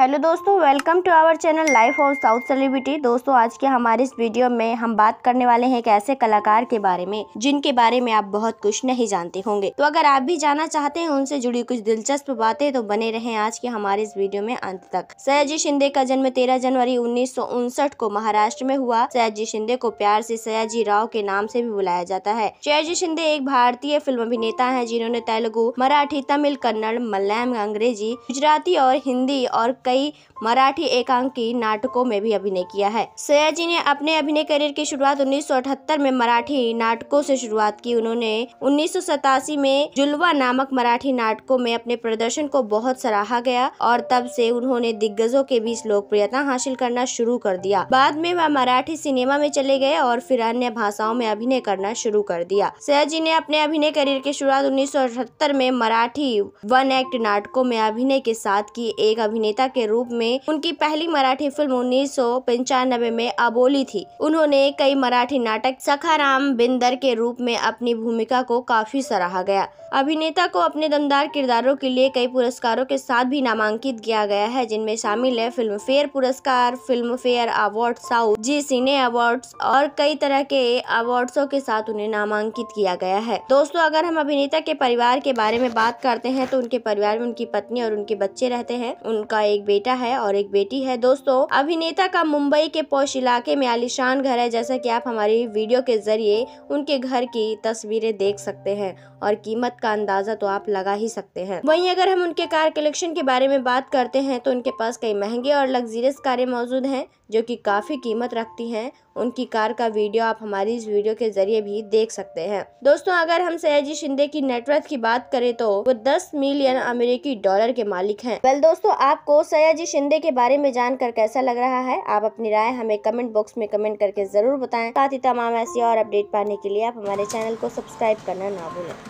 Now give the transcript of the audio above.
hello दोस्तों welcome to our channel life of south celebrity दोस्तों आज के हमारे इस वीडियो में हम बात करने वाले हैं एक ऐसे कलाकार के बारे में जिनके बारे में आप बहुत कुछ नहीं जानते होंगे तो अगर आप भी जानना चाहते हैं उनसे जुड़ी कुछ दिलचस्प बातें तो बने रहें आज के हमारे इस वीडियो में अंत तक सयाजी शिंदे का जन्म तेरह जनवरी उन्नीस को महाराष्ट्र में हुआ सयाजी शिंदे को प्यार ऐसी सयाजी राव के नाम ऐसी भी बुलाया जाता है सयाजी शिंदे एक भारतीय फिल्म अभिनेता है जिन्होंने तेलुगु मराठी तमिल कन्नड़ मलयालम अंग्रेजी गुजराती और हिंदी और कई मराठी एकांकी नाटकों में भी अभिनय किया है सयाजी ने अपने अभिनय करियर की शुरुआत उन्नीस में मराठी नाटकों से शुरुआत की उन्होंने उन्नीस में जुलवा नामक मराठी नाटकों में अपने प्रदर्शन को बहुत सराहा गया और तब से उन्होंने दिग्गजों के बीच लोकप्रियता हासिल करना शुरू कर दिया बाद में वह मराठी सिनेमा में चले गए और फिर अन्य भाषाओं में अभिनय करना शुरू कर दिया सयाजी ने अपने अभिनय करियर की शुरुआत उन्नीस में मराठी वन एक्ट नाटकों में अभिनय के साथ की एक अभिनेता के के रूप में उनकी पहली मराठी फिल्म उन्नीस में अबोली थी उन्होंने कई मराठी नाटक सखाराम बिंदर के रूप में अपनी भूमिका को काफी सराहा गया अभिनेता को अपने दमदार किरदारों के लिए कई पुरस्कारों के साथ भी नामांकित किया गया है जिनमें शामिल है फिल्म फेयर पुरस्कार Filmfare award South Zee Cine award और कई तरह के अवार्ड के साथ उन्हें नामांकित किया गया है दोस्तों अगर हम अभिनेता के परिवार के बारे में बात करते हैं तो उनके परिवार में उनकी पत्नी और उनके बच्चे रहते हैं उनका एक एक बेटा है और एक बेटी है दोस्तों अभिनेता का मुंबई के पौष इलाके में आलिशान घर है जैसा कि आप हमारी वीडियो के जरिए उनके घर की तस्वीरें देख सकते हैं और कीमत का अंदाजा तो आप लगा ही सकते हैं वहीं अगर हम उनके कार कलेक्शन के बारे में बात करते हैं तो उनके पास कई महंगे और लग्जीरियस कारें मौजूद हैं जो कि काफ़ी कीमत रखती हैं उनकी कार का वीडियो आप हमारी इस वीडियो के जरिए भी देख सकते हैं दोस्तों अगर हम सयाजी शिंदे की नेटवर्थ की बात करें तो वो 10 मिलियन अमेरिकी डॉलर के मालिक हैं वेल दोस्तों आपको सयाजी शिंदे के बारे में जानकर कैसा लग रहा है आप अपनी राय हमें कमेंट बॉक्स में कमेंट करके जरूर बताएं साथ ही तमाम ऐसी और अपडेट पाने के लिए आप हमारे चैनल को सब्सक्राइब करना ना भूलें